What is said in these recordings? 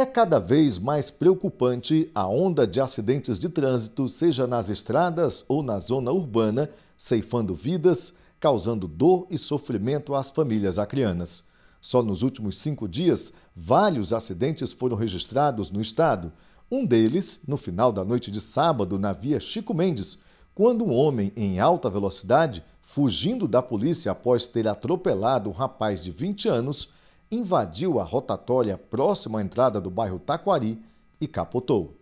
É cada vez mais preocupante a onda de acidentes de trânsito, seja nas estradas ou na zona urbana, ceifando vidas, causando dor e sofrimento às famílias acrianas. Só nos últimos cinco dias, vários acidentes foram registrados no estado. Um deles, no final da noite de sábado, na via Chico Mendes, quando um homem em alta velocidade, fugindo da polícia após ter atropelado um rapaz de 20 anos, invadiu a rotatória próxima à entrada do bairro Taquari e capotou.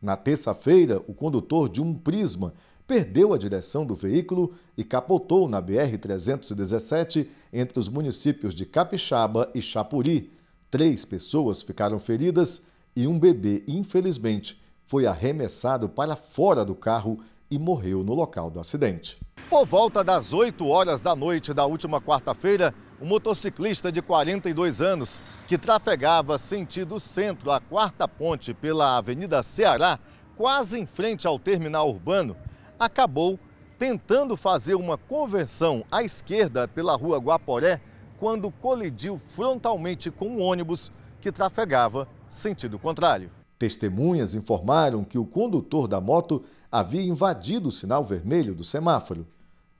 Na terça-feira, o condutor de um Prisma perdeu a direção do veículo e capotou na BR-317 entre os municípios de Capixaba e Chapuri. Três pessoas ficaram feridas e um bebê, infelizmente, foi arremessado para fora do carro e morreu no local do acidente. Por volta das 8 horas da noite da última quarta-feira, um motociclista de 42 anos, que trafegava sentido centro à quarta ponte pela Avenida Ceará, quase em frente ao terminal urbano, acabou tentando fazer uma conversão à esquerda pela rua Guaporé quando colidiu frontalmente com um ônibus que trafegava sentido contrário. Testemunhas informaram que o condutor da moto havia invadido o sinal vermelho do semáforo.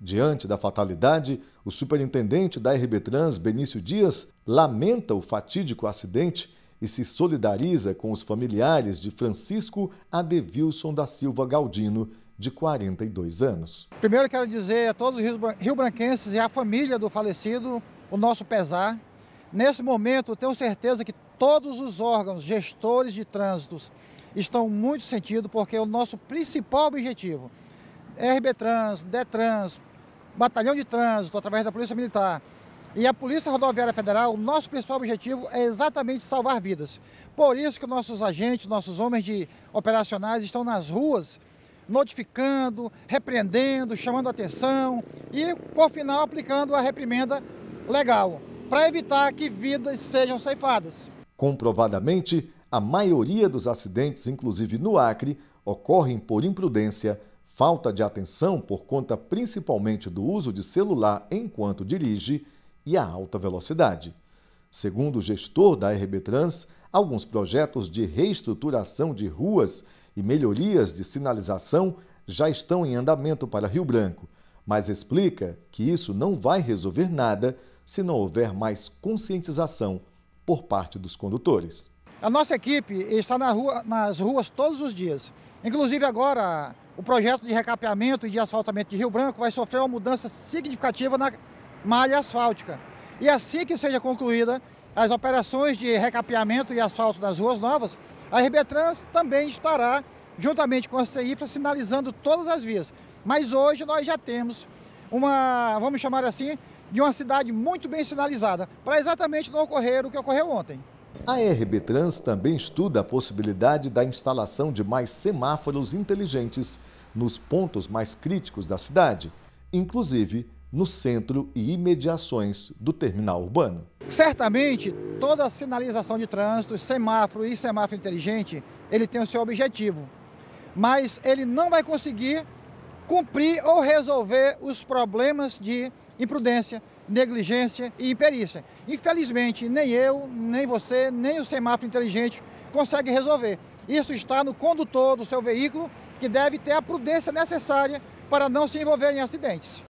Diante da fatalidade, o superintendente da RB Trans, Benício Dias, lamenta o fatídico acidente e se solidariza com os familiares de Francisco Adevilson da Silva Galdino, de 42 anos. Primeiro quero dizer a todos os riobranquenses e à família do falecido o nosso pesar. Nesse momento, tenho certeza que todos os órgãos gestores de trânsitos estão muito sentido porque o nosso principal objetivo. RB Trans, DETRANS, Batalhão de Trânsito, através da Polícia Militar e a Polícia Rodoviária Federal, o nosso principal objetivo é exatamente salvar vidas. Por isso que nossos agentes, nossos homens de operacionais estão nas ruas notificando, repreendendo, chamando atenção e, por final, aplicando a reprimenda legal, para evitar que vidas sejam ceifadas. Comprovadamente, a maioria dos acidentes, inclusive no Acre, ocorrem por imprudência, falta de atenção por conta principalmente do uso de celular enquanto dirige e a alta velocidade. Segundo o gestor da RB Trans, alguns projetos de reestruturação de ruas e melhorias de sinalização já estão em andamento para Rio Branco, mas explica que isso não vai resolver nada se não houver mais conscientização por parte dos condutores. A nossa equipe está na rua, nas ruas todos os dias. Inclusive agora, o projeto de recapeamento e de asfaltamento de Rio Branco vai sofrer uma mudança significativa na malha asfáltica. E assim que seja concluída as operações de recapeamento e asfalto nas ruas novas, a RB Trans também estará, juntamente com a CIFRA, sinalizando todas as vias. Mas hoje nós já temos uma, vamos chamar assim, de uma cidade muito bem sinalizada, para exatamente não ocorrer o que ocorreu ontem. A RB Trans também estuda a possibilidade da instalação de mais semáforos inteligentes nos pontos mais críticos da cidade, inclusive no centro e imediações do terminal urbano. Certamente, toda sinalização de trânsito, semáforo e semáforo inteligente, ele tem o seu objetivo, mas ele não vai conseguir cumprir ou resolver os problemas de imprudência, negligência e imperícia. Infelizmente, nem eu, nem você, nem o semáforo inteligente consegue resolver. Isso está no condutor do seu veículo, que deve ter a prudência necessária para não se envolver em acidentes.